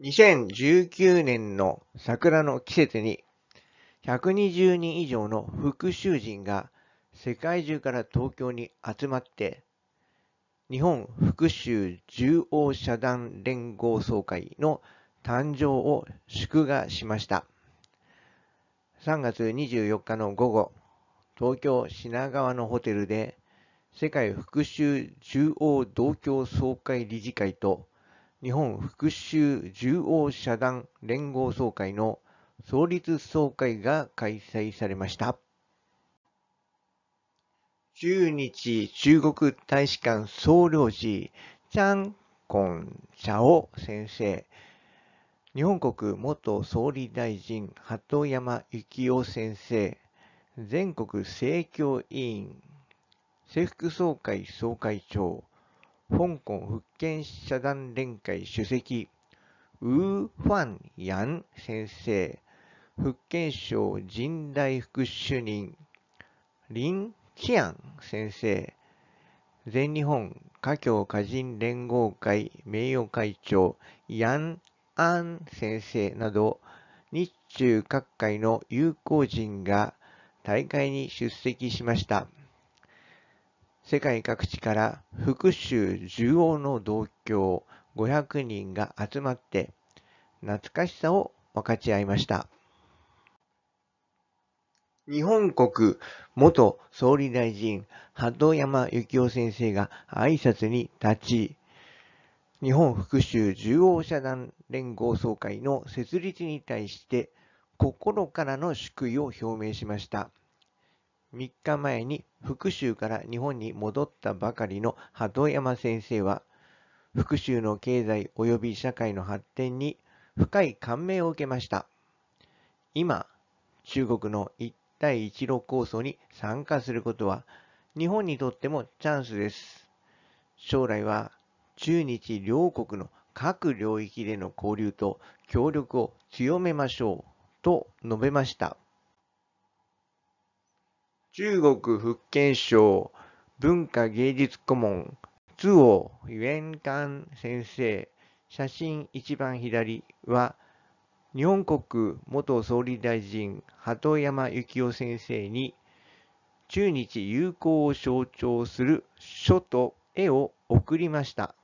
2019年の桜の季節に120人以上の復讐人が世界中から東京に集まって日本復讐中王社団連合総会の誕生を祝賀しました3月24日の午後東京品川のホテルで世界復讐中央同協総会理事会と日本復讐重王社団連合総会の創立総会が開催されました。中日中国大使館総領事、チャン・コン・シャオ先生、日本国元総理大臣、鳩山幸夫先生、全国政教委員、政府総会総会長、香港福建社団連会主席、ウー・ファン・ヤン先生、福建省人大副主任、林・チアン先生、全日本華僑歌人連合会名誉会長、ヤン・アン先生など、日中各界の友好人が大会に出席しました。世界各地から福州縦横の同郷500人が集まって懐かしさを分かち合いました。日本国元総理大臣鳩山幸夫先生が挨拶に立ち、日本復州中央社団連合総会の設立に対して心からの祝意を表明しました。3日前に福州から日本に戻ったばかりの鳩山先生は、福州の経済及び社会の発展に深い感銘を受けました。今、中国の一帯一路構想に参加することは、日本にとってもチャンスです。将来は中日両国の各領域での交流と協力を強めましょうと述べました。中国福建省文化芸術顧問、津尾元官先生、写真一番左は、日本国元総理大臣、鳩山幸夫先生に、中日友好を象徴する書と絵を送りました。